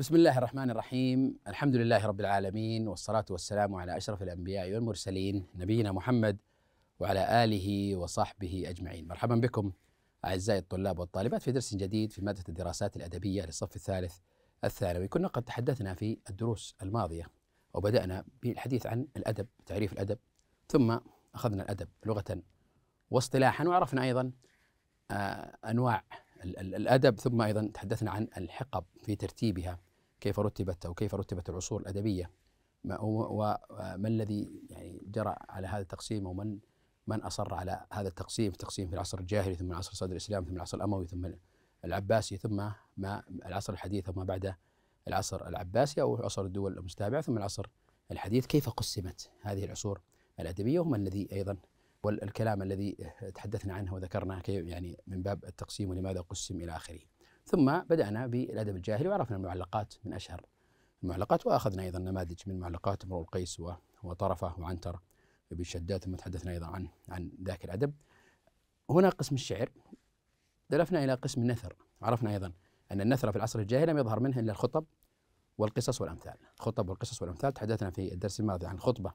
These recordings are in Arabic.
بسم الله الرحمن الرحيم الحمد لله رب العالمين والصلاة والسلام على أشرف الأنبياء والمرسلين نبينا محمد وعلى آله وصحبه أجمعين مرحبا بكم أعزائي الطلاب والطالبات في درس جديد في مادة الدراسات الأدبية للصف الثالث الثانوي كنا قد تحدثنا في الدروس الماضية وبدأنا بالحديث عن الأدب تعريف الأدب ثم أخذنا الأدب لغة واصطلاحا وعرفنا أيضا آه، أنواع الأدب ثم أيضا تحدثنا عن الحقب في ترتيبها كيف رتبت أو كيف رتبت العصور الأدبية وما الذي يعني جرى على هذا التقسيم ومن من أصر على هذا التقسيم تقسيم في العصر الجاهلي ثم العصر صدر الإسلام ثم العصر الأموي ثم العباسي ثم ما العصر الحديث وما بعد العصر العباسي أو عصر الدول المستابعة ثم العصر الحديث كيف قسمت هذه العصور الأدبية وما الذي أيضا والكلام الذي تحدثنا عنه وذكرنا يعني من باب التقسيم ولماذا قسم إلى آخره ثم بدأنا بالأدب الجاهلي وعرفنا المعلقات من أشهر المعلقات وأخذنا أيضا نماذج من معلقات امرؤ القيس وطرفة وعنتر ابن شداد ثم تحدثنا أيضا عن عن ذاك الأدب هنا قسم الشعر دلفنا إلى قسم النثر عرفنا أيضا أن النثر في العصر الجاهلي لم يظهر منه إلا الخطب والقصص والأمثال الخطب والقصص والأمثال تحدثنا في الدرس الماضي عن خطبة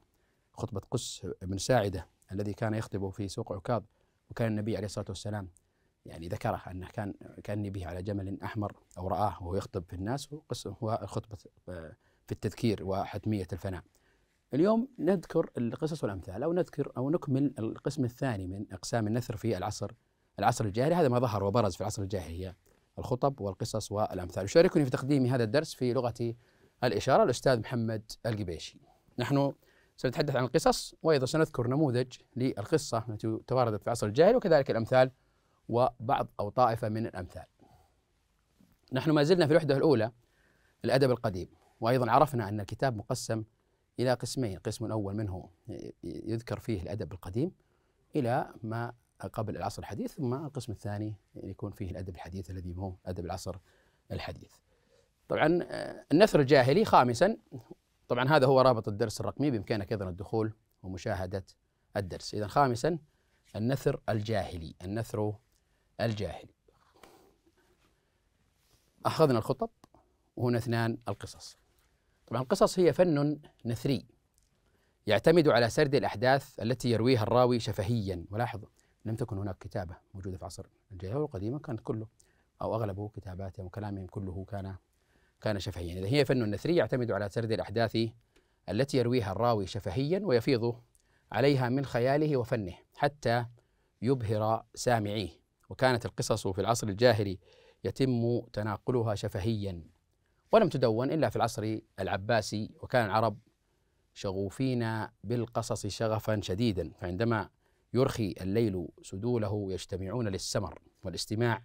خطبة قس بن ساعدة الذي كان يخطب في سوق عكاظ وكان النبي عليه الصلاة والسلام يعني ذكره أنه كان كأني به على جمل أحمر أو رآه وهو يخطب في الناس هو خطبه آه، في التذكير وحتمية الفناء اليوم نذكر القصص والأمثال أو نذكر أو نكمل القسم الثاني من أقسام النثر في العصر العصر الجاهلي هذا ما ظهر وبرز في العصر الجاهلي هي الخطب والقصص والأمثال يشاركني في تقديم هذا الدرس في لغة الإشارة الأستاذ محمد القبيشي نحن سنتحدث عن القصص وأيضا سنذكر نموذج للقصة التي تواردت في العصر الجاهلي وكذلك الأمثال وبعض أو طائفة من الأمثال نحن ما زلنا في الوحدة الأولى الأدب القديم وأيضا عرفنا أن الكتاب مقسم إلى قسمين القسم الأول منه يذكر فيه الأدب القديم إلى ما قبل العصر الحديث ثم القسم الثاني يكون فيه الأدب الحديث الذي هو أدب العصر الحديث طبعا آه، النثر الجاهلي خامسا طبعا هذا هو رابط الدرس الرقمي بإمكانك أيضا الدخول ومشاهدة الدرس إذا خامسا النثر الجاهلي النثر الجاهلي أخذنا الخطب وهنا اثنان القصص طبعا القصص هي فن نثري يعتمد على سرد الأحداث التي يرويها الراوي شفهيا ولاحظ لم تكن هناك كتابة موجودة في عصر الجاهلية القديمة كانت كله أو أغلبه كتاباتهم وكلامهم كله كان كان شفهيا إذا هي فن نثري يعتمد على سرد الأحداث التي يرويها الراوي شفهيا ويفيض عليها من خياله وفنه حتى يبهر سامعيه وكانت القصص في العصر الجاهلي يتم تناقلها شفهيا ولم تدون إلا في العصر العباسي وكان العرب شغوفين بالقصص شغفا شديدا فعندما يرخي الليل سدوله يجتمعون للسمر والاستماع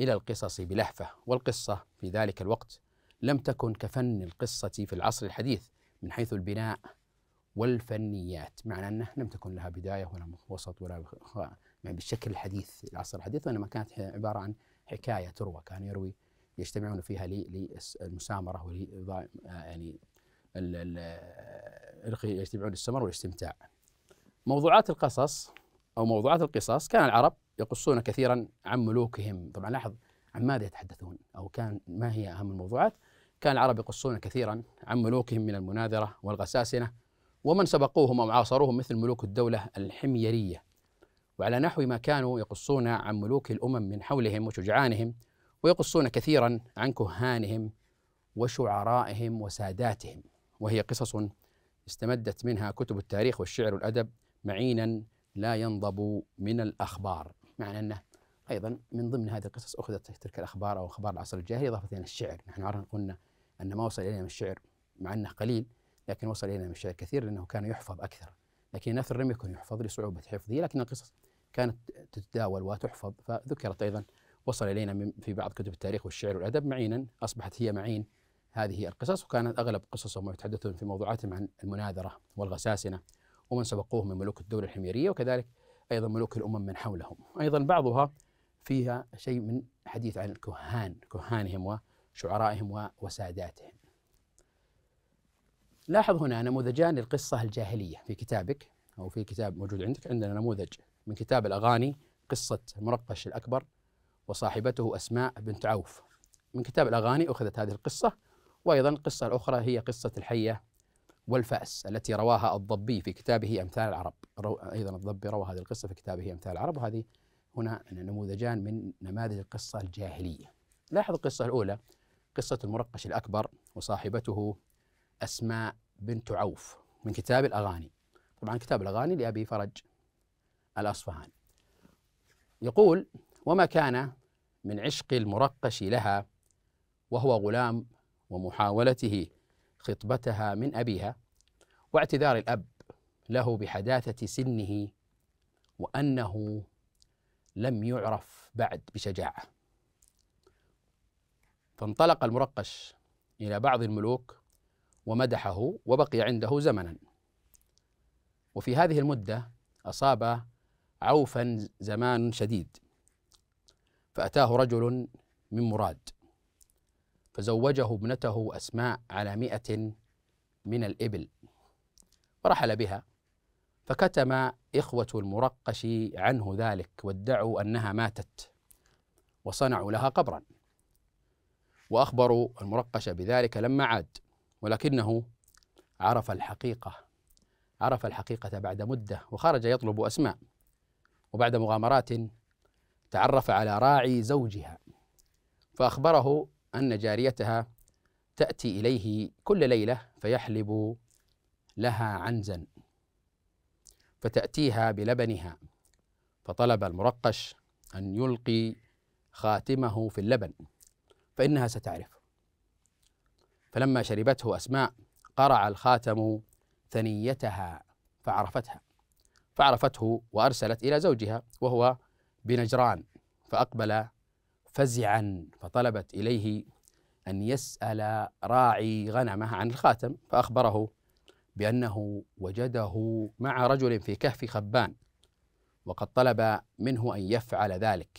إلى القصص بلهفة والقصة في ذلك الوقت لم تكن كفن القصة في العصر الحديث من حيث البناء والفنيات معنى أنها لم تكن لها بداية ولا وسط ولا يعني بالشكل الحديث العصر الحديث وإنما كانت عبارة عن حكاية تروى كان يروي يجتمعون فيها للمسامرة ولي آه، يعني يجتمعون للسمر والاستمتاع موضوعات القصص أو موضوعات القصص كان العرب يقصون كثيرا عن ملوكهم طبعا لاحظ عن ماذا يتحدثون أو كان ما هي أهم الموضوعات كان العرب يقصون كثيرا عن ملوكهم من المناذرة والغساسنة ومن سبقوهم أو عاصروهم مثل ملوك الدولة الحميرية وعلى نحو ما كانوا يقصون عن ملوك الأمم من حولهم وشجعانهم ويقصون كثيرا عن كهانهم وشعرائهم وساداتهم وهي قصص استمدت منها كتب التاريخ والشعر والأدب معينا لا ينضب من الأخبار معنى أنه أيضا من ضمن هذه القصص أخذت تلك الأخبار أو أخبار العصر الجاهلي إضافة إلى الشعر نحن قلنا أن ما وصل إلينا من الشعر مع أنه قليل لكن وصل إلينا من الشعر كثير لأنه كان يحفظ أكثر لكن النثر لم يكن يحفظ لصعوبة حفظه لكن القصص كانت تتداول وتحفظ فذكرت أيضا وصل إلينا في بعض كتب التاريخ والشعر والأدب معينا أصبحت هي معين هذه القصص وكانت أغلب قصصهم يتحدثون في موضوعاتهم عن المناذرة والغساسنة ومن سبقوه من ملوك الدولة الحميرية وكذلك أيضا ملوك الأمم من حولهم أيضا بعضها فيها شيء من حديث عن الكهان كهانهم وشعرائهم وساداتهم لاحظ هنا نموذجان للقصة الجاهلية في كتابك أو في كتاب موجود عندك عندنا نموذج من كتاب الأغاني قصة مرقش الأكبر وصاحبته أسماء بنت عوف من كتاب الأغاني أخذت هذه القصة وأيضا القصة الأخرى هي قصة الحية والفأس التي رواها الضبي في كتابه أمثال العرب أيضا الضبي روى هذه القصة في كتابه أمثال العرب وهذه هنا نموذجان من نماذج القصة الجاهلية لاحظ القصة الأولى قصة المرقش الأكبر وصاحبته أسماء بنت عوف من كتاب الأغاني طبعا كتاب الأغاني لأبي فرج الأصفهاني يقول وما كان من عشق المرقش لها وهو غلام ومحاولته خطبتها من أبيها واعتذار الأب له بحداثة سنه وأنه لم يعرف بعد بشجاعة فانطلق المرقش إلى بعض الملوك ومدحه وبقي عنده زمنا وفي هذه المدة أصاب عوفا زمان شديد فأتاه رجل من مراد فزوجه ابنته أسماء على مئة من الإبل فرحل بها فكتم إخوة المرقش عنه ذلك وادعوا أنها ماتت وصنعوا لها قبرا وأخبروا المرقش بذلك لما عاد ولكنه عرف الحقيقة عرف الحقيقة بعد مدة وخرج يطلب أسماء وبعد مغامرات تعرف على راعي زوجها فأخبره أن جاريتها تأتي إليه كل ليلة فيحلب لها عنزا فتأتيها بلبنها فطلب المرقش أن يلقي خاتمه في اللبن فإنها ستعرف فلما شربته أسماء قرع الخاتم ثنيتها فعرفتها فعرفته وأرسلت إلى زوجها وهو بنجران فأقبل فزعا فطلبت إليه أن يسأل راعي غنمه عن الخاتم فأخبره بأنه وجده مع رجل في كهف خبان وقد طلب منه أن يفعل ذلك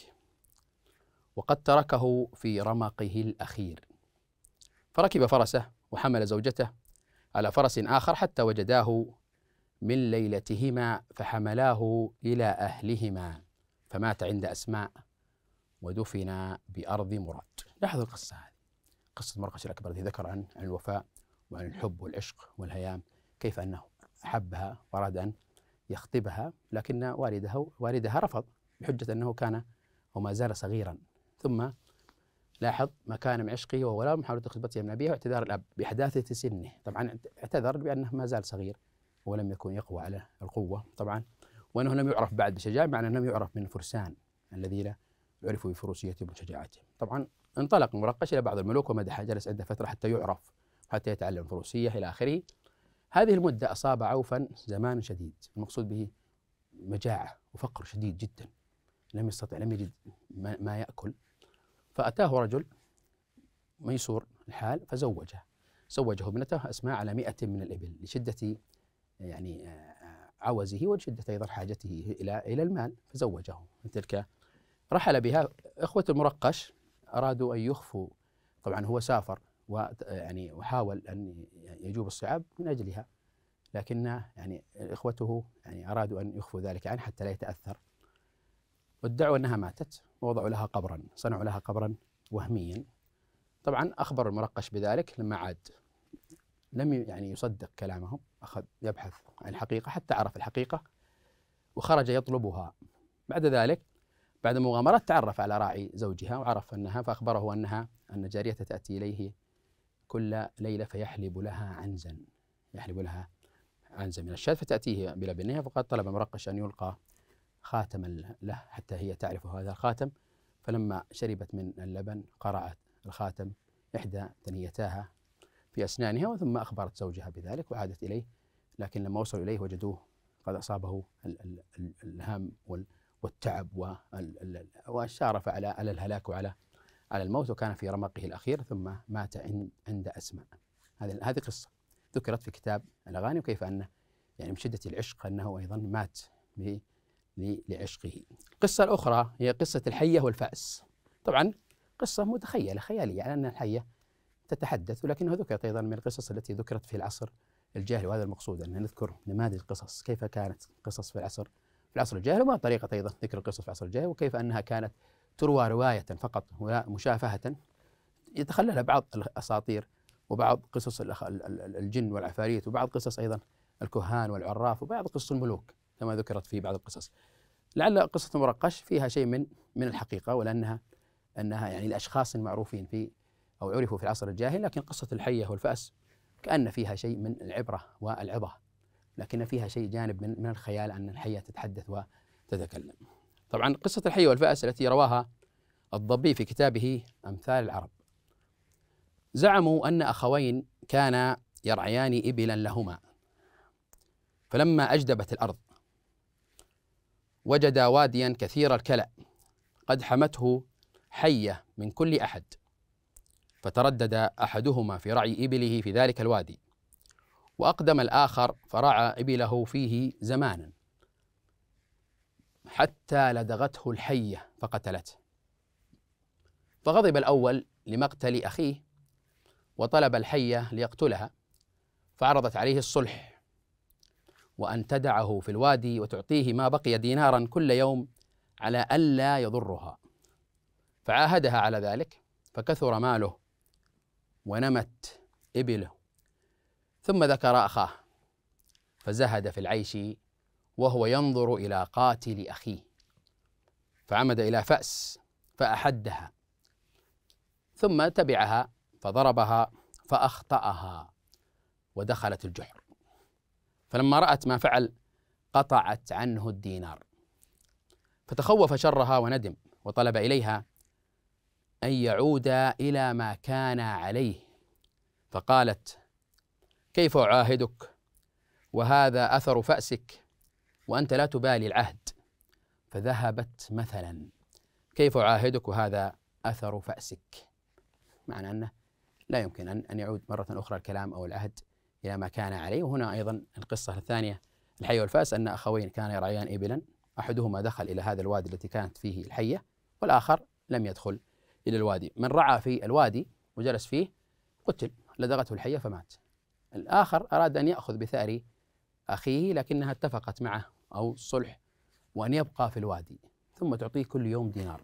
وقد تركه في رمقه الأخير فركب فرسه وحمل زوجته على فرس آخر حتى وجداه من ليلتهما فحملاه إلى أهلهما فمات عند أسماء ودفن بأرض مراد لاحظوا القصة هذه قصة مرقش الأكبر الذي ذكر عن الوفاء وعن الحب والعشق والهيام كيف أنه أحبها وأراد أن يخطبها لكن والده والدها رفض بحجة أنه كان وما زال صغيرا ثم لاحظ مكانم عشقي هو محاولة خطبته من أبيه واعتذار الأب بحداثة سنه طبعا اعتذر بأنه ما زال صغير ولم يكن يقوى على القوة طبعا وأنه لم يعرف بعد بشجاعة مع أنه لم يعرف من الفرسان الذين عرفوا بفروسيتهم وشجاعتهم طبعا انطلق مرقش إلى بعض الملوك ومدح جلس عنده فترة حتى يعرف حتى يتعلم فروسية إلى آخره هذه المدة أصاب عوفا زمان شديد المقصود به مجاعة وفقر شديد جدا لم يستطع لم يجد ما يأكل فأتاه رجل ميسور الحال فزوجه زوجه ابنته أسماء على مئة من الإبل لشدة يعني آه، عوزه ولشدة أيضا حاجته إلى إلى المال فزوجه من تلك رحل بها إخوة المرقش أرادوا أن يخفوا طبعا هو سافر ويعني وحاول أن يجوب الصعاب من أجلها لكن يعني إخوته يعني أرادوا أن يخفوا ذلك عنه حتى لا يتأثر وادعوا أنها ماتت ووضعوا لها قبرا صنعوا لها قبرا وهميا طبعا أخبر المرقش بذلك لما عاد لم يعني يصدق كلامهم أخذ يبحث عن الحقيقة حتى عرف الحقيقة وخرج يطلبها بعد ذلك بعد مغامرة تعرف على راعي زوجها وعرف أنها فأخبره أنها أن جاريته تأتي إليه كل ليلة فيحلب لها عنزا يحلب لها عنزا من الشاة فتأتيه بلبنها فقد طلب مرقش أن يلقى خاتما له حتى هي تعرف هذا الخاتم فلما شربت من اللبن قرأت الخاتم إحدى ثنيتاها في أسنانها وثم أخبرت زوجها بذلك وعادت إليه لكن لما وصلوا إليه وجدوه قد أصابه الهم والتعب والشارف على على الهلاك وعلى على الموت وكان في رمقه الأخير ثم مات عند أسماء هذه هذه قصة ذكرت في كتاب الأغاني وكيف أنه يعني من شدة العشق أنه أيضا مات لعشقه القصة الأخرى هي قصة الحية والفأس طبعا قصة متخيلة خيالية يعني أن الحية تتحدث ولكنها ذكرت أيضا من القصص التي ذكرت في العصر الجاهلي وهذا المقصود أن نذكر نماذج القصص كيف كانت القصص في العصر في العصر الجاهلي وما طريقة أيضا ذكر القصص في العصر الجاهلي وكيف أنها كانت تروى رواية فقط ولا مشافهة يتخللها بعض الأساطير وبعض قصص الجن والعفاريت وبعض قصص أيضا الكهان والعراف وبعض قصص الملوك كما ذكرت في بعض القصص لعل قصة مرقش فيها شيء من من الحقيقة ولأنها أنها يعني لأشخاص معروفين في أو عرفوا في العصر الجاهل لكن قصة الحية والفأس كأن فيها شيء من العبرة والعظة لكن فيها شيء جانب من, من الخيال أن الحية تتحدث وتتكلم طبعا قصة الحية والفأس التي رواها الضبي في كتابه أمثال العرب زعموا أن أخوين كانا يرعيان إبلا لهما فلما أجدبت الأرض وجد واديا كثير الكلأ قد حمته حية من كل أحد فتردد أحدهما في رعي إبله في ذلك الوادي وأقدم الآخر فرعى إبله فيه زمانا حتى لدغته الحية فقتلته فغضب الأول لمقتل أخيه وطلب الحية ليقتلها فعرضت عليه الصلح وأن تدعه في الوادي وتعطيه ما بقي دينارا كل يوم على ألا يضرها فعاهدها على ذلك فكثر ماله ونمت إبله ثم ذكر أخاه فزهد في العيش وهو ينظر إلى قاتل أخيه فعمد إلى فأس فأحدها ثم تبعها فضربها فأخطأها ودخلت الجحر فلما رأت ما فعل قطعت عنه الدينار فتخوف شرها وندم وطلب إليها أن يعود إلى ما كان عليه فقالت كيف أعاهدك وهذا أثر فأسك وأنت لا تبالي العهد فذهبت مثلا كيف أعاهدك وهذا أثر فأسك معنى أنه لا يمكن أن يعود مرة أخرى الكلام أو العهد إلى ما كان عليه وهنا أيضا القصة الثانية الحية والفاس أن أخوين كان يرعيان إبلا أحدهما دخل إلى هذا الوادي التي كانت فيه الحية والآخر لم يدخل إلى الوادي من رعى في الوادي وجلس فيه قتل لدغته الحية فمات الآخر أراد أن يأخذ بثأر أخيه لكنها اتفقت معه أو صلح وأن يبقى في الوادي ثم تعطيه كل يوم دينار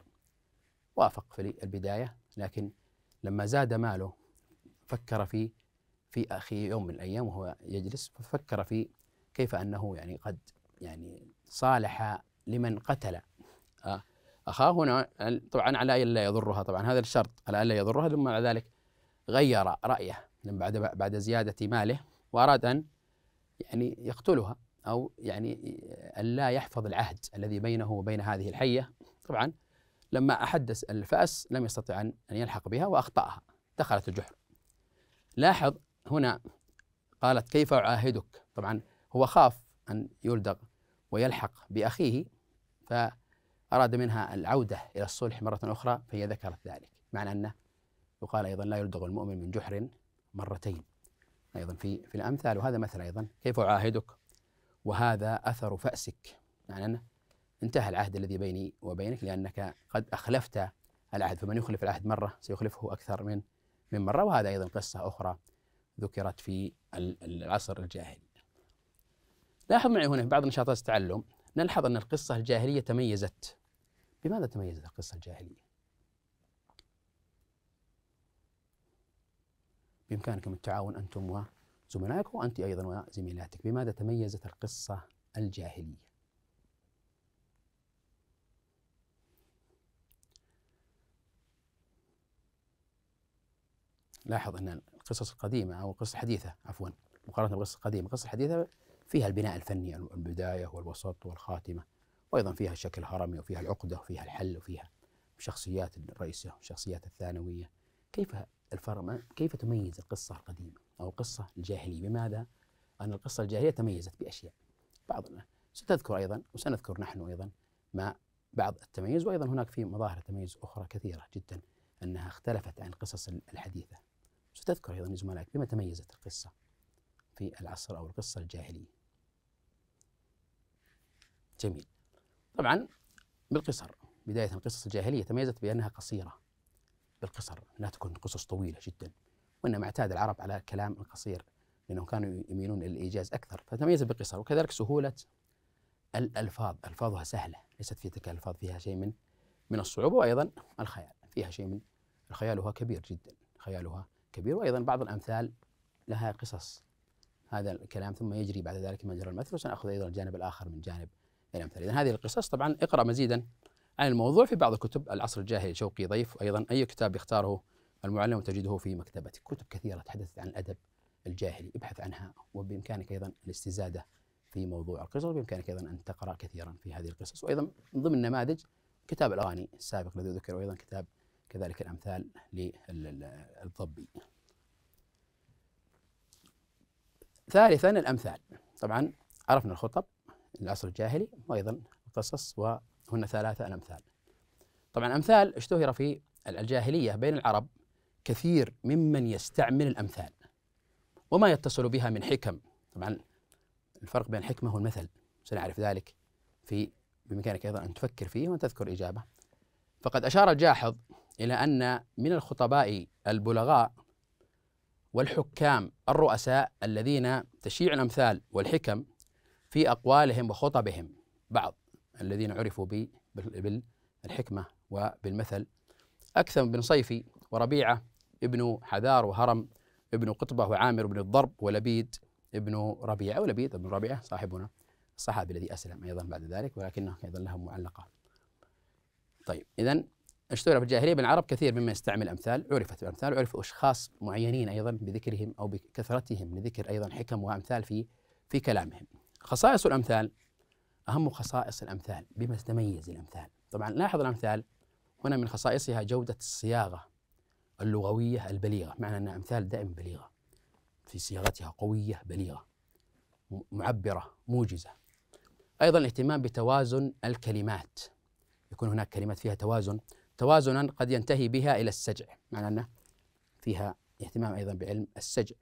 وافق في البداية لكن لما زاد ماله فكر في في اخي يوم من الايام وهو يجلس ففكر في كيف انه يعني قد يعني صالح لمن قتل آه، اخاه هنا طبعا على الا يضرها طبعا هذا الشرط على الا يضرها ثم بعد ذلك غير رايه بعد بعد زياده ماله واراد ان يعني يقتلها او يعني الا يحفظ العهد الذي بينه وبين هذه الحيه طبعا لما احدث الفاس لم يستطع ان يلحق بها واخطاها دخلت الجحر لاحظ هنا قالت كيف أعاهدك طبعا هو خاف أن يلدغ ويلحق بأخيه فأراد منها العودة إلى الصلح مرة أخرى فهي ذكرت ذلك معنى أنه يقال أيضا لا يلدغ المؤمن من جحر مرتين أيضا في في الأمثال وهذا مثل أيضا كيف أعاهدك وهذا أثر فأسك معنى أنه انتهى العهد الذي بيني وبينك لأنك قد أخلفت العهد فمن يخلف العهد مرة سيخلفه أكثر من من مرة وهذا أيضا قصة أخرى ذكرت في العصر الجاهلي لاحظ معي هنا في بعض نشاطات التعلم نلحظ أن القصة الجاهلية تميزت بماذا تميزت القصة الجاهلية؟ بإمكانكم التعاون أنتم وزملائكم وأنت أيضا وزميلاتك بماذا تميزت القصة الجاهلية لاحظ أن القصص القديمة أو القصص الحديثة عفوا مقارنة بالقصص القديمة القصص الحديثة فيها البناء الفني البداية والوسط والخاتمة وأيضا فيها الشكل الهرمي وفيها العقدة وفيها الحل وفيها الشخصيات الرئيسية والشخصيات الثانوية كيف الفرق كيف تميز القصة القديمة أو القصة الجاهلية بماذا؟ أن القصة الجاهلية تميزت بأشياء بعض ستذكر أيضا وسنذكر نحن أيضا ما بعض التميز وأيضا هناك في مظاهر تميز أخرى كثيرة جدا أنها اختلفت عن القصص الحديثة ستذكر أيضا لزملائك بما تميزت القصة في العصر أو القصة الجاهلية جميل طبعا بالقصر بداية القصص الجاهلية تميزت بأنها قصيرة بالقصر لا تكون قصص طويلة جدا وإنما اعتاد العرب على الكلام القصير لأنهم كانوا يميلون للإيجاز أكثر فتميزت بالقصر وكذلك سهولة الألفاظ ألفاظها سهلة ليست في تلك الألفاظ فيها شيء من من الصعوبة وأيضا الخيال فيها شيء من خيالها كبير جدا خيالها كبير وايضا بعض الامثال لها قصص هذا الكلام ثم يجري بعد ذلك مجرى المثل وسناخذ ايضا الجانب الاخر من جانب الامثال اذا هذه القصص طبعا اقرا مزيدا عن الموضوع في بعض الكتب العصر الجاهلي شوقي ضيف وايضا اي كتاب يختاره المعلم تجده في مكتبتك كتب كثيره تحدثت عن الادب الجاهلي ابحث عنها وبامكانك ايضا الاستزاده في موضوع القصص وبامكانك ايضا ان تقرا كثيرا في هذه القصص وايضا من ضمن النماذج كتاب الاغاني السابق الذي ذكر وايضا كتاب كذلك الأمثال للضبي ثالثا الأمثال طبعا عرفنا الخطب العصر الجاهلي وأيضا القصص وهن ثلاثة الأمثال طبعا أمثال اشتهر في الجاهلية بين العرب كثير ممن يستعمل الأمثال وما يتصل بها من حكم طبعا الفرق بين الحكمة والمثل سنعرف ذلك في بإمكانك أيضا أن تفكر فيه وأن تذكر إجابة فقد أشار الجاحظ إلى أن من الخطباء البلغاء والحكام الرؤساء الذين تشيع الأمثال والحكم في أقوالهم وخطبهم بعض الذين عرفوا بالحكمة وبالمثل أكثر بن صيفي وربيعة ابن حذار وهرم ابن قطبة وعامر بن الضرب ولبيد ابن ربيعة ولبيد ابن ربيعة صاحبنا الصحابي الذي أسلم أيضا بعد ذلك ولكنه أيضا له معلقة طيب إذا اشتهر في الجاهليه من العرب كثير مما يستعمل امثال عرفت الامثال وعرف اشخاص معينين ايضا بذكرهم او بكثرتهم لذكر ايضا حكم وامثال في في كلامهم خصائص الامثال اهم خصائص الامثال بما تتميز الامثال طبعا لاحظ الامثال هنا من خصائصها جوده الصياغه اللغويه البليغه معنى ان امثال دائما بليغه في صياغتها قويه بليغه معبره موجزه ايضا الاهتمام بتوازن الكلمات يكون هناك كلمات فيها توازن توازنا قد ينتهي بها إلى السجع معنى أنه فيها اهتمام أيضا بعلم السجع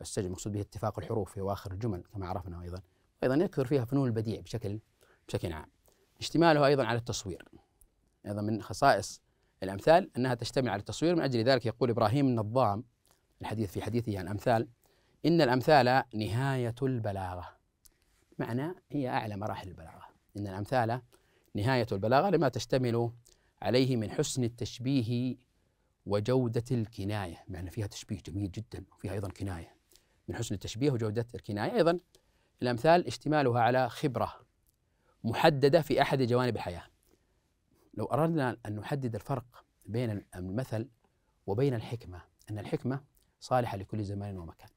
السجع مقصود به اتفاق الحروف في أواخر الجمل كما عرفنا أيضا ايضا يكثر فيها فنون البديع بشكل بشكل عام اشتمالها أيضا على التصوير أيضا من خصائص الأمثال أنها تشتمل على التصوير من أجل ذلك يقول إبراهيم النظام الحديث في حديثه عن الأمثال إن الأمثال نهاية البلاغة معنى هي أعلى مراحل البلاغة إن الأمثال نهاية البلاغة لما تشتمل عليه من حسن التشبيه وجودة الكناية معنى فيها تشبيه جميل جدا وفيها أيضا كناية من حسن التشبيه وجودة الكناية أيضا الأمثال اشتمالها على خبرة محددة في أحد جوانب الحياة لو أردنا أن نحدد الفرق بين المثل وبين الحكمة أن الحكمة صالحة لكل زمان ومكان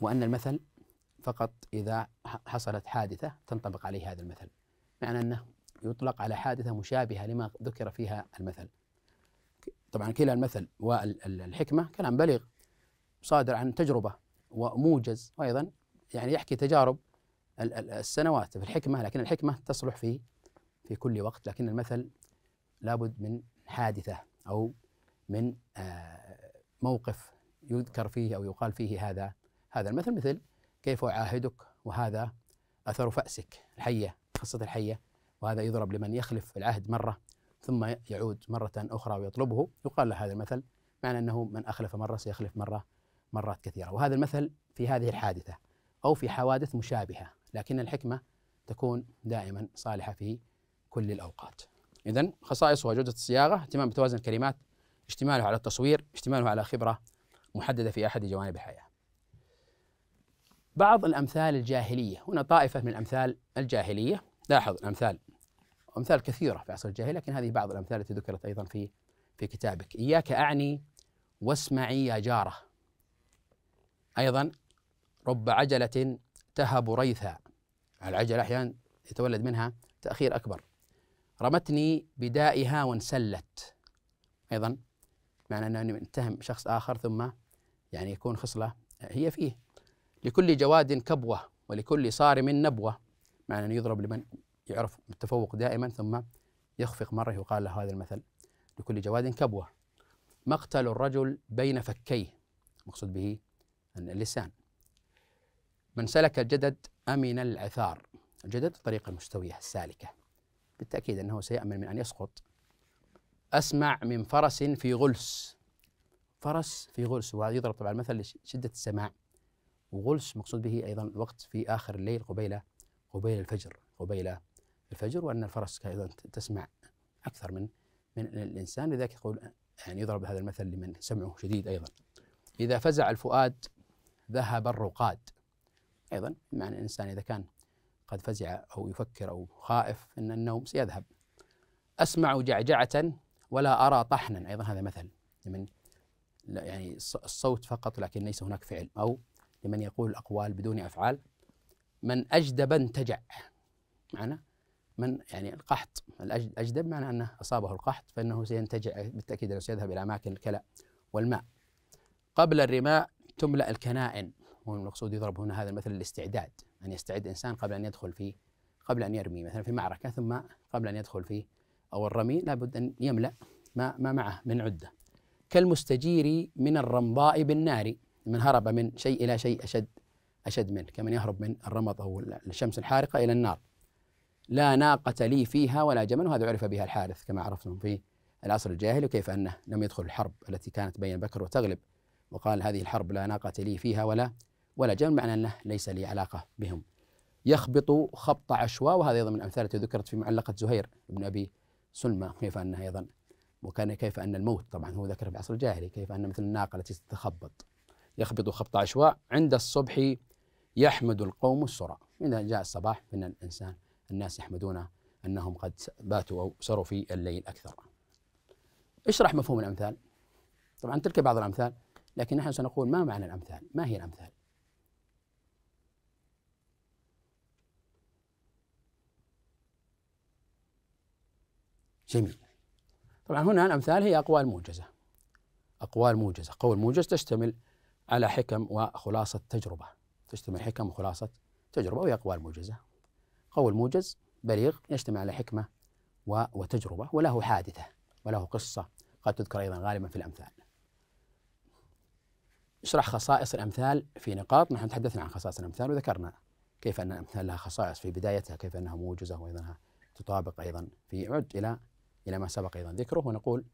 وأن المثل فقط إذا حصلت حادثة تنطبق عليه هذا المثل معنى أنه يطلق على حادثة مشابهة لما ذكر فيها المثل طبعا كلا المثل والحكمة كلام بليغ صادر عن تجربة وموجز وأيضا يعني يحكي تجارب السنوات في الحكمة لكن الحكمة تصلح في في كل وقت لكن المثل لابد من حادثة أو من آه، موقف يذكر فيه أو يقال فيه هذا هذا المثل مثل كيف أعاهدك وهذا أثر فأسك الحية قصة الحية وهذا يضرب لمن يخلف العهد مرة ثم يعود مرة أخرى ويطلبه يقال له هذا المثل معنى أنه من أخلف مرة سيخلف مرة مرات كثيرة وهذا المثل في هذه الحادثة أو في حوادث مشابهة لكن الحكمة تكون دائما صالحة في كل الأوقات إذا خصائصها جودة الصياغة اهتمام بتوازن الكلمات اشتماله على التصوير اشتماله على خبرة محددة في أحد جوانب الحياة بعض الأمثال الجاهلية هنا طائفة من الأمثال الجاهلية لاحظ الأمثال أمثال كثيرة في عصر الجاهلية لكن هذه بعض الأمثال التي ذكرت أيضا في في كتابك إياك أعني واسمعي يا جارة أيضا رب عجلة تهب ريثا العجلة أحيانا يتولد منها تأخير أكبر رمتني بدائها وانسلت أيضا معنى أنه يتهم شخص آخر ثم يعني يكون خصلة هي فيه لكل جواد كبوة ولكل صارم نبوة معنى أنه يضرب لمن يعرف بالتفوق دائما ثم يخفق مرة وقال له هذا المثل لكل جواد كبوة مقتل الرجل بين فكيه مقصود به اللسان من سلك الجدد أمن العثار الجدد الطريقة المستوية السالكة بالتأكيد أنه سيأمن من أن يسقط أسمع من فرس في غلس فرس في غلس وهذا يضرب طبعا المثل لشدة السماع وغلس مقصود به أيضا الوقت في آخر الليل قبيل قبيل الفجر قبيل الفجر وأن الفرس أيضا تسمع أكثر من من الإنسان لذلك يقول يعني يضرب هذا المثل لمن سمعه شديد أيضا إذا فزع الفؤاد ذهب الرقاد أيضا معنى الإنسان إذا كان قد فزع أو يفكر أو خائف أن النوم سيذهب أسمع جعجعة ولا أرى طحنا أيضا هذا مثل لمن يعني الصوت فقط لكن ليس هناك فعل أو لمن يقول الأقوال بدون أفعال من أجدب انتجع معنا من يعني القحط الأجدب معنى أنه أصابه القحط فإنه سينتجع بالتأكيد أنه سيذهب إلى أماكن الكلى والماء قبل الرماء تملأ الكنائن والمقصود يضرب هنا هذا المثل الاستعداد أن يستعد إنسان قبل أن يدخل في قبل أن يرمي مثلا في معركة ثم قبل أن يدخل في أو الرمي لابد أن يملأ ما, ما معه من عدة كالمستجير من الرمضاء بالنار من هرب من شيء إلى شيء أشد أشد منه كمن يهرب من الرمض أو الشمس الحارقة إلى النار لا ناقة لي فيها ولا جمل وهذا عرف بها الحارث كما عرفتم في العصر الجاهلي وكيف أنه لم يدخل الحرب التي كانت بين بكر وتغلب وقال هذه الحرب لا ناقة لي فيها ولا ولا جمل معنى أنه ليس لي علاقة بهم يخبط خبط عشواء وهذا أيضا من الأمثال التي ذكرت في معلقة زهير بن أبي سلمى كيف أنه أيضا وكان كيف أن الموت طبعا هو ذكر في العصر الجاهلي كيف أن مثل الناقة التي تتخبط يخبط خبط عشواء عند الصبح يحمد القوم السرى إذا جاء الصباح فإن الإنسان الناس يحمدون أنهم قد باتوا أو سروا في الليل أكثر اشرح مفهوم الأمثال طبعا تلك بعض الأمثال لكن نحن سنقول ما معنى الأمثال ما هي الأمثال جميل طبعا هنا الأمثال هي أقوال موجزة أقوال موجزة قول موجز تشتمل على حكم وخلاصة تجربة تجتمع حكم وخلاصة تجربة وهي أقوال موجزة قول موجز بليغ يجتمع على حكمة وتجربة وله حادثة وله قصة قد تذكر أيضا غالبا في الأمثال اشرح خصائص الأمثال في نقاط نحن تحدثنا عن خصائص الأمثال وذكرنا كيف أن الأمثال لها خصائص في بدايتها كيف أنها موجزة وأيضا تطابق أيضا في عد إلى إلى ما سبق أيضا ذكره ونقول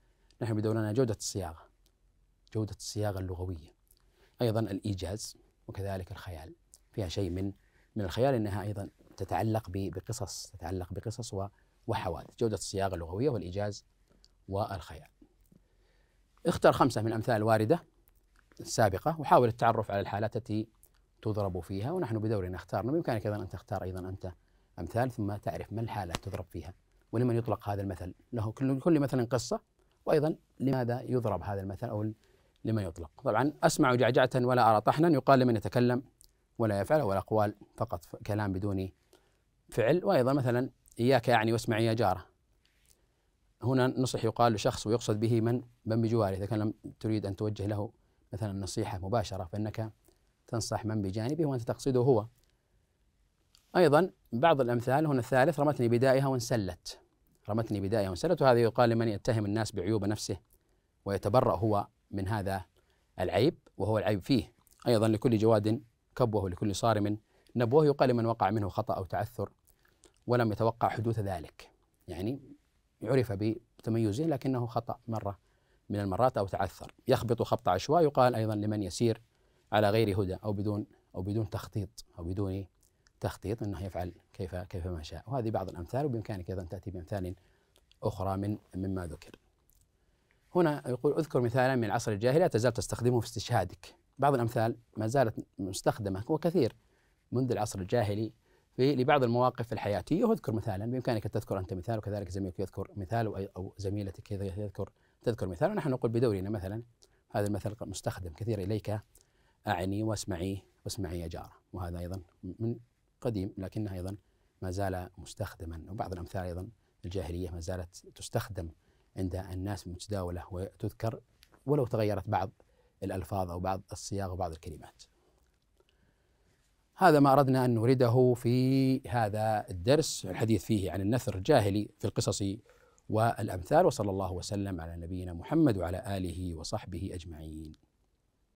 نحن بدورنا جودة الصياغة جودة الصياغة اللغوية أيضا الإيجاز وكذلك الخيال فيها شيء من من الخيال انها ايضا تتعلق بقصص تتعلق بقصص وحوادث جوده الصياغه اللغويه والايجاز والخيال اختر خمسه من امثال وارده السابقه وحاول التعرف على الحالات التي تضرب فيها ونحن بدورنا اختارنا بامكانك ايضا ان تختار ايضا انت امثال ثم تعرف ما الحاله تضرب فيها ولمن يطلق هذا المثل له كل كل مثل قصه وايضا لماذا يضرب هذا المثل او لما يطلق طبعا أسمع جعجعة ولا أرى طحنا يقال لمن يتكلم ولا يفعل ولا أقوال فقط كلام بدون فعل وأيضا مثلا إياك يعني واسمع يا جارة هنا نصح يقال لشخص ويقصد به من من بجواره إذا كان لم تريد أن توجه له مثلا نصيحة مباشرة فإنك تنصح من بجانبه وأنت تقصده هو أيضا بعض الأمثال هنا الثالث رمتني بدائها وانسلت رمتني بدائها وانسلت وهذا يقال لمن يتهم الناس بعيوب نفسه ويتبرأ هو من هذا العيب وهو العيب فيه أيضا لكل جواد كبوة ولكل صارم نبوه يقال لمن وقع منه خطأ أو تعثر ولم يتوقع حدوث ذلك يعني عرف بتميزه لكنه خطأ مرة من المرات أو تعثر يخبط خبط عشواء يقال أيضا لمن يسير على غير هدى أو بدون أو بدون تخطيط أو بدون تخطيط أنه يفعل كيف كيف ما شاء وهذه بعض الأمثال وبإمكانك أيضا تأتي بأمثال أخرى من مما ذكر هنا يقول اذكر مثالا من عصر الجاهليه تزال تستخدمه في استشهادك بعض الامثال ما زالت مستخدمه وكثير منذ العصر الجاهلي في لبعض المواقف الحياتيه اذكر مثالا بامكانك ان تذكر انت مثال وكذلك زميلك يذكر مثال او زميلتك يذكر تذكر مثال ونحن نقول بدورنا مثلا هذا المثل مستخدم كثير اليك اعني واسمعي واسمعي يا جاره وهذا ايضا من قديم لكنه ايضا ما زال مستخدما وبعض الامثال ايضا الجاهليه ما زالت تستخدم عند الناس متداولة وتذكر ولو تغيرت بعض الألفاظ أو بعض الصياغ وبعض الكلمات هذا ما أردنا أن نورده في هذا الدرس الحديث فيه عن النثر الجاهلي في القصص والأمثال وصلى الله وسلم على نبينا محمد وعلى آله وصحبه أجمعين